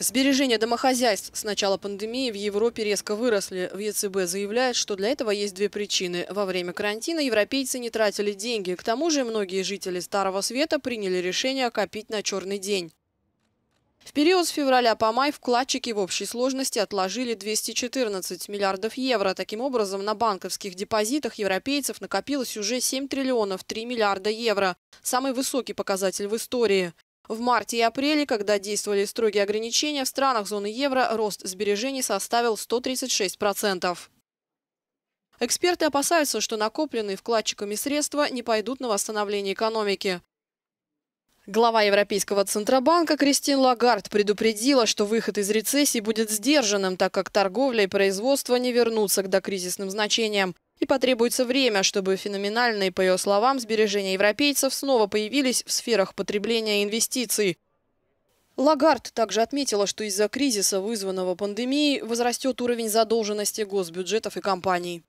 Сбережения домохозяйств с начала пандемии в Европе резко выросли. В ЕЦБ заявляет, что для этого есть две причины. Во время карантина европейцы не тратили деньги. К тому же многие жители Старого Света приняли решение копить на черный день. В период с февраля по май вкладчики в общей сложности отложили 214 миллиардов евро. Таким образом, на банковских депозитах европейцев накопилось уже 7 триллионов 3 миллиарда евро. Самый высокий показатель в истории. В марте и апреле, когда действовали строгие ограничения, в странах зоны евро рост сбережений составил 136%. Эксперты опасаются, что накопленные вкладчиками средства не пойдут на восстановление экономики. Глава Европейского Центробанка Кристин Лагард предупредила, что выход из рецессии будет сдержанным, так как торговля и производство не вернутся к докризисным значениям. И потребуется время, чтобы феноменальные, по ее словам, сбережения европейцев снова появились в сферах потребления и инвестиций. Лагард также отметила, что из-за кризиса, вызванного пандемией, возрастет уровень задолженности госбюджетов и компаний.